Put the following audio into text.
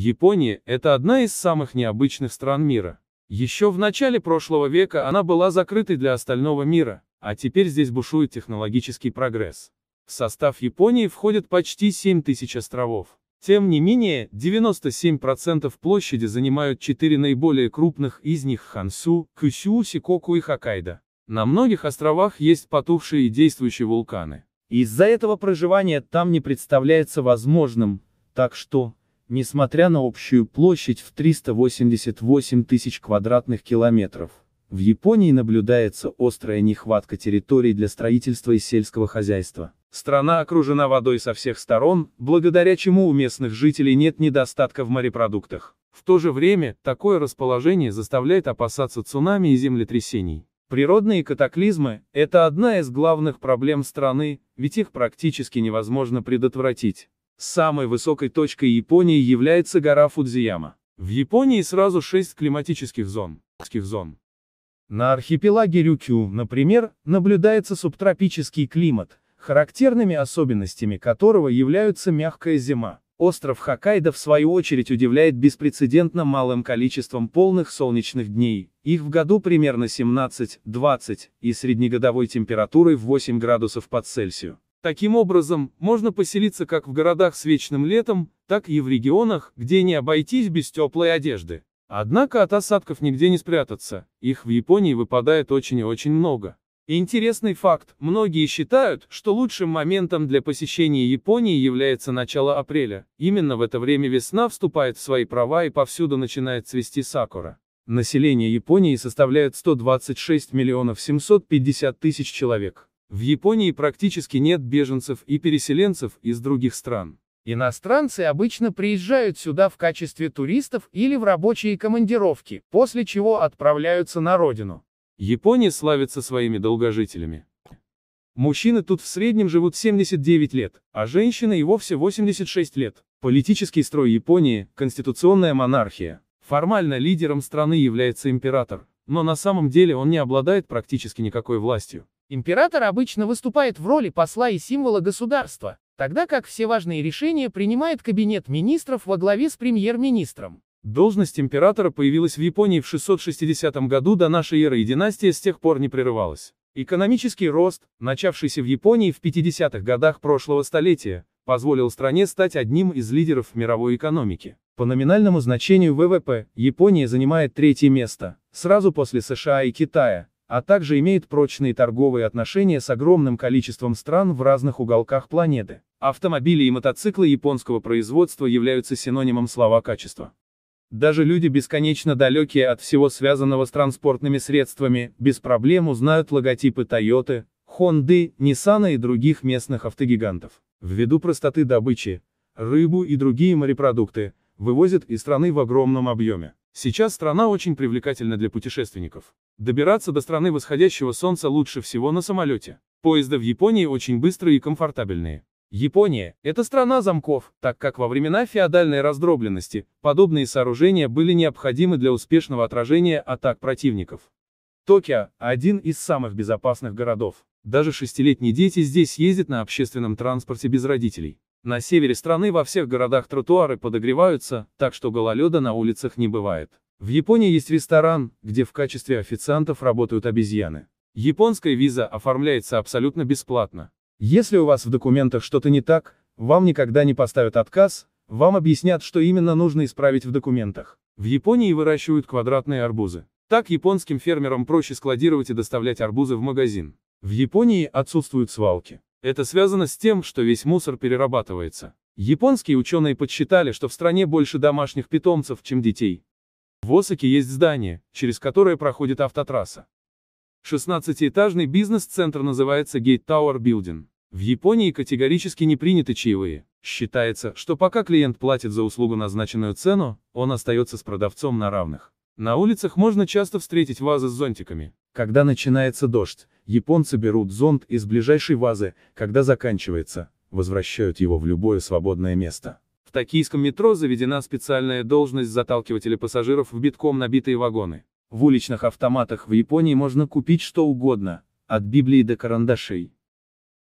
Япония – это одна из самых необычных стран мира. Еще в начале прошлого века она была закрытой для остального мира, а теперь здесь бушует технологический прогресс. В состав Японии входит почти 7 тысяч островов. Тем не менее, 97% площади занимают четыре наиболее крупных из них Хансу, Кюсю, Сикоку и Хоккайдо. На многих островах есть потухшие и действующие вулканы. Из-за этого проживание там не представляется возможным, так что, Несмотря на общую площадь в 388 тысяч квадратных километров, в Японии наблюдается острая нехватка территорий для строительства и сельского хозяйства. Страна окружена водой со всех сторон, благодаря чему у местных жителей нет недостатка в морепродуктах. В то же время, такое расположение заставляет опасаться цунами и землетрясений. Природные катаклизмы – это одна из главных проблем страны, ведь их практически невозможно предотвратить. Самой высокой точкой Японии является гора Фудзияма. В Японии сразу шесть климатических зон. зон. На архипелаге Рюкю, например, наблюдается субтропический климат, характерными особенностями которого являются мягкая зима. Остров Хоккайдо в свою очередь удивляет беспрецедентно малым количеством полных солнечных дней, их в году примерно 17-20, и среднегодовой температурой в 8 градусов по Цельсию. Таким образом, можно поселиться как в городах с вечным летом, так и в регионах, где не обойтись без теплой одежды. Однако от осадков нигде не спрятаться, их в Японии выпадает очень и очень много. Интересный факт, многие считают, что лучшим моментом для посещения Японии является начало апреля. Именно в это время весна вступает в свои права и повсюду начинает цвести сакура. Население Японии составляет 126 миллионов 750 тысяч человек. В Японии практически нет беженцев и переселенцев из других стран. Иностранцы обычно приезжают сюда в качестве туристов или в рабочие командировки, после чего отправляются на родину. Япония славится своими долгожителями. Мужчины тут в среднем живут 79 лет, а женщины и вовсе 86 лет. Политический строй Японии – конституционная монархия. Формально лидером страны является император, но на самом деле он не обладает практически никакой властью. Император обычно выступает в роли посла и символа государства, тогда как все важные решения принимает кабинет министров во главе с премьер-министром. Должность императора появилась в Японии в 660 году до нашей эры и династия с тех пор не прерывалась. Экономический рост, начавшийся в Японии в 50-х годах прошлого столетия, позволил стране стать одним из лидеров мировой экономики. По номинальному значению ВВП Япония занимает третье место, сразу после США и Китая, а также имеет прочные торговые отношения с огромным количеством стран в разных уголках планеты. Автомобили и мотоциклы японского производства являются синонимом слова «качество». Даже люди, бесконечно далекие от всего связанного с транспортными средствами, без проблем узнают логотипы Toyota, Honda, Nissan и других местных автогигантов. Ввиду простоты добычи, рыбу и другие морепродукты, вывозят из страны в огромном объеме. Сейчас страна очень привлекательна для путешественников. Добираться до страны восходящего солнца лучше всего на самолете. Поезда в Японии очень быстрые и комфортабельные. Япония – это страна замков, так как во времена феодальной раздробленности подобные сооружения были необходимы для успешного отражения атак противников. Токио – один из самых безопасных городов. Даже шестилетние дети здесь ездят на общественном транспорте без родителей. На севере страны во всех городах тротуары подогреваются, так что гололеда на улицах не бывает. В Японии есть ресторан, где в качестве официантов работают обезьяны. Японская виза оформляется абсолютно бесплатно. Если у вас в документах что-то не так, вам никогда не поставят отказ, вам объяснят, что именно нужно исправить в документах. В Японии выращивают квадратные арбузы. Так японским фермерам проще складировать и доставлять арбузы в магазин. В Японии отсутствуют свалки. Это связано с тем, что весь мусор перерабатывается. Японские ученые подсчитали, что в стране больше домашних питомцев, чем детей. В Осаке есть здание, через которое проходит автотрасса. 16-этажный бизнес-центр называется Gate Tower Building. В Японии категорически не приняты чаевые. Считается, что пока клиент платит за услугу назначенную цену, он остается с продавцом на равных. На улицах можно часто встретить вазы с зонтиками. Когда начинается дождь, Японцы берут зонт из ближайшей вазы, когда заканчивается, возвращают его в любое свободное место. В токийском метро заведена специальная должность заталкивателя пассажиров в битком набитые вагоны. В уличных автоматах в Японии можно купить что угодно, от Библии до карандашей.